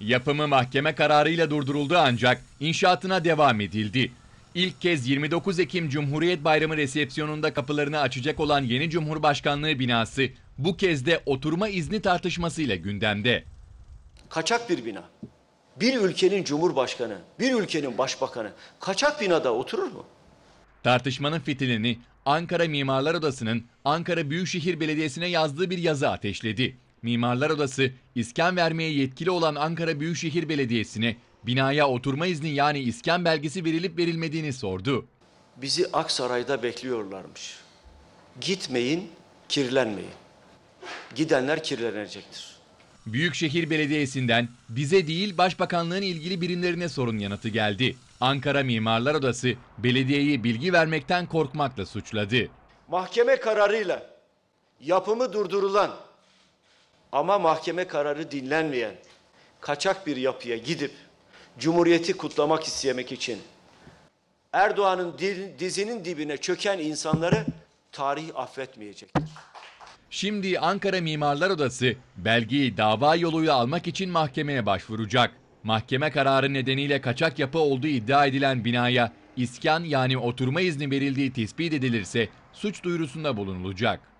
Yapımı mahkeme kararıyla durduruldu ancak inşaatına devam edildi. İlk kez 29 Ekim Cumhuriyet Bayramı resepsiyonunda kapılarını açacak olan yeni Cumhurbaşkanlığı binası bu kez de oturma izni tartışmasıyla gündemde. Kaçak bir bina. Bir ülkenin cumhurbaşkanı, bir ülkenin başbakanı kaçak binada oturur mu? Tartışmanın fitilini Ankara Mimarlar Odası'nın Ankara Büyükşehir Belediyesi'ne yazdığı bir yazı ateşledi. Mimarlar Odası iskan vermeye yetkili olan Ankara Büyükşehir Belediyesi'ne binaya oturma izni yani iskan belgesi verilip verilmediğini sordu. Bizi Aksaray'da bekliyorlarmış. Gitmeyin, kirlenmeyin. Gidenler kirlenecektir. Büyükşehir Belediyesi'nden bize değil Başbakanlığın ilgili birimlerine sorun yanıtı geldi. Ankara Mimarlar Odası belediyeyi bilgi vermekten korkmakla suçladı. Mahkeme kararıyla yapımı durdurulan ama mahkeme kararı dinlenmeyen kaçak bir yapıya gidip Cumhuriyeti kutlamak istemek için Erdoğan'ın dizinin dibine çöken insanları tarih affetmeyecektir. Şimdi Ankara Mimarlar Odası belgeyi dava yoluyla almak için mahkemeye başvuracak. Mahkeme kararı nedeniyle kaçak yapı olduğu iddia edilen binaya iskan yani oturma izni verildiği tespit edilirse suç duyurusunda bulunulacak.